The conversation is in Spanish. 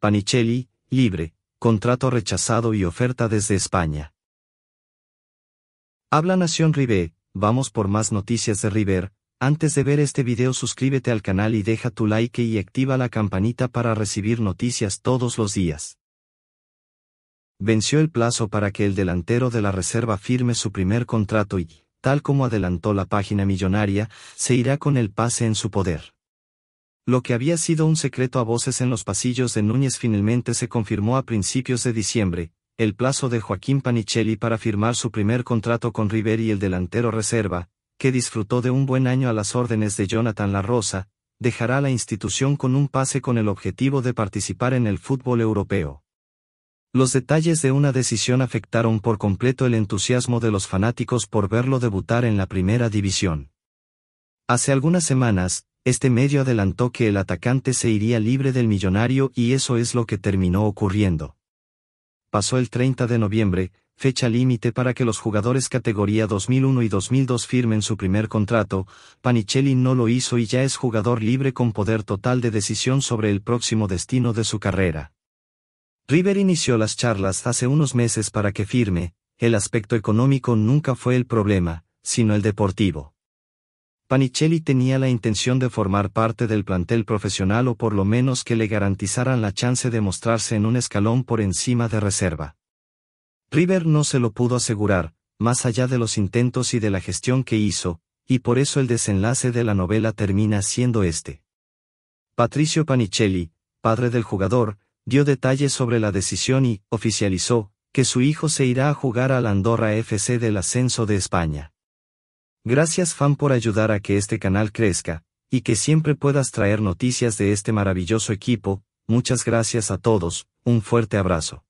Panicelli, libre, contrato rechazado y oferta desde España. Habla Nación River, vamos por más noticias de River, antes de ver este video suscríbete al canal y deja tu like y activa la campanita para recibir noticias todos los días. Venció el plazo para que el delantero de la reserva firme su primer contrato y, tal como adelantó la página millonaria, se irá con el pase en su poder. Lo que había sido un secreto a voces en los pasillos de Núñez finalmente se confirmó a principios de diciembre, el plazo de Joaquín Panichelli para firmar su primer contrato con River y el delantero reserva, que disfrutó de un buen año a las órdenes de Jonathan Larrosa, dejará la institución con un pase con el objetivo de participar en el fútbol europeo. Los detalles de una decisión afectaron por completo el entusiasmo de los fanáticos por verlo debutar en la primera división. Hace algunas semanas, este medio adelantó que el atacante se iría libre del millonario y eso es lo que terminó ocurriendo. Pasó el 30 de noviembre, fecha límite para que los jugadores categoría 2001 y 2002 firmen su primer contrato, Panicelli no lo hizo y ya es jugador libre con poder total de decisión sobre el próximo destino de su carrera. River inició las charlas hace unos meses para que firme, el aspecto económico nunca fue el problema, sino el deportivo. Panicelli tenía la intención de formar parte del plantel profesional o por lo menos que le garantizaran la chance de mostrarse en un escalón por encima de reserva. River no se lo pudo asegurar, más allá de los intentos y de la gestión que hizo, y por eso el desenlace de la novela termina siendo este. Patricio Panicelli, padre del jugador, dio detalles sobre la decisión y oficializó que su hijo se irá a jugar al Andorra FC del ascenso de España. Gracias fan por ayudar a que este canal crezca, y que siempre puedas traer noticias de este maravilloso equipo, muchas gracias a todos, un fuerte abrazo.